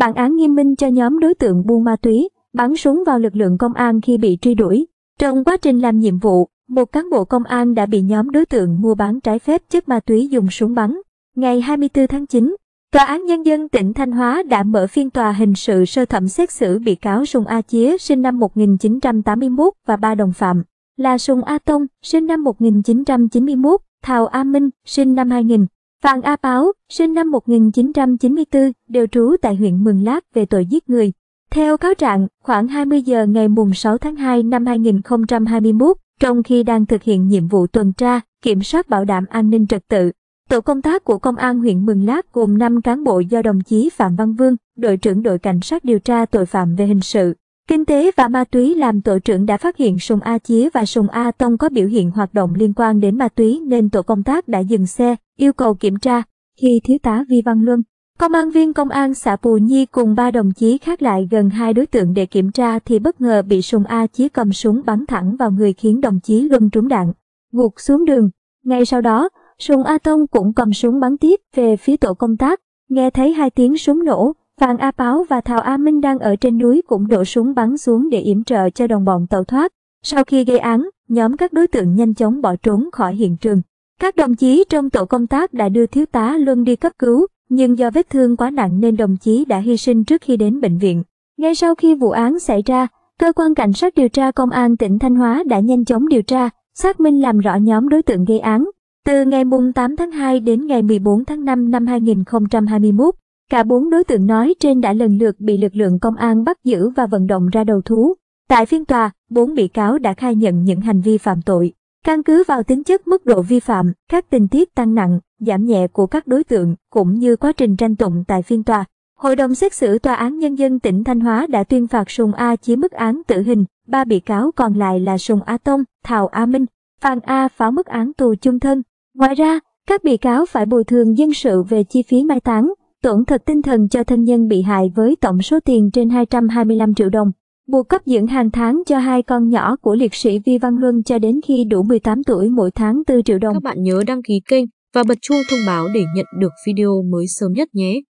bản án nghiêm minh cho nhóm đối tượng buôn ma túy, bắn súng vào lực lượng công an khi bị truy đuổi. Trong quá trình làm nhiệm vụ, một cán bộ công an đã bị nhóm đối tượng mua bán trái phép chất ma túy dùng súng bắn. Ngày 24 tháng 9, Tòa án Nhân dân tỉnh Thanh Hóa đã mở phiên tòa hình sự sơ thẩm xét xử bị cáo Sùng A Chía sinh năm 1981 và ba đồng phạm là Sùng A Tông sinh năm 1991, Thào A Minh sinh năm 2000 Phan A Báo, sinh năm 1994, đều trú tại huyện Mường Lát về tội giết người. Theo cáo trạng, khoảng 20 giờ ngày mùng 6 tháng 2 năm 2021, trong khi đang thực hiện nhiệm vụ tuần tra, kiểm soát bảo đảm an ninh trật tự, tổ công tác của công an huyện Mường Lát gồm 5 cán bộ do đồng chí Phạm Văn Vương, đội trưởng đội cảnh sát điều tra tội phạm về hình sự, Kinh tế và ma túy làm tổ trưởng đã phát hiện Sùng A Chía và Sùng A Tông có biểu hiện hoạt động liên quan đến ma túy nên tổ công tác đã dừng xe, yêu cầu kiểm tra. Khi thiếu tá Vi Văn Luân, công an viên công an xã Pù Nhi cùng ba đồng chí khác lại gần hai đối tượng để kiểm tra thì bất ngờ bị Sùng A Chía cầm súng bắn thẳng vào người khiến đồng chí Luân trúng đạn, gục xuống đường. Ngay sau đó, Sùng A Tông cũng cầm súng bắn tiếp về phía tổ công tác, nghe thấy hai tiếng súng nổ, Phan A Páo và Thảo A Minh đang ở trên núi cũng đổ súng bắn xuống để yểm trợ cho đồng bọn tẩu thoát. Sau khi gây án, nhóm các đối tượng nhanh chóng bỏ trốn khỏi hiện trường. Các đồng chí trong tổ công tác đã đưa thiếu tá Luân đi cấp cứu, nhưng do vết thương quá nặng nên đồng chí đã hy sinh trước khi đến bệnh viện. Ngay sau khi vụ án xảy ra, cơ quan cảnh sát điều tra công an tỉnh Thanh Hóa đã nhanh chóng điều tra, xác minh làm rõ nhóm đối tượng gây án. Từ ngày 8 tháng 2 đến ngày 14 tháng 5 năm 2021, Cả bốn đối tượng nói trên đã lần lượt bị lực lượng công an bắt giữ và vận động ra đầu thú. Tại phiên tòa, bốn bị cáo đã khai nhận những hành vi phạm tội. Căn cứ vào tính chất mức độ vi phạm, các tình tiết tăng nặng, giảm nhẹ của các đối tượng cũng như quá trình tranh tụng tại phiên tòa. Hội đồng xét xử Tòa án Nhân dân tỉnh Thanh Hóa đã tuyên phạt Sùng A chí mức án tử hình, ba bị cáo còn lại là Sùng A Tông, Thảo A Minh, Phan A pháo mức án tù chung thân. Ngoài ra, các bị cáo phải bồi thường dân sự về chi phí mai táng, tổn thật tinh thần cho thân nhân bị hại với tổng số tiền trên 225 triệu đồng, buộc cấp dưỡng hàng tháng cho hai con nhỏ của liệt sĩ Vi Văn Luân cho đến khi đủ 18 tuổi mỗi tháng 4 triệu đồng. Các bạn nhớ đăng ký kênh và bật chuông thông báo để nhận được video mới sớm nhất nhé.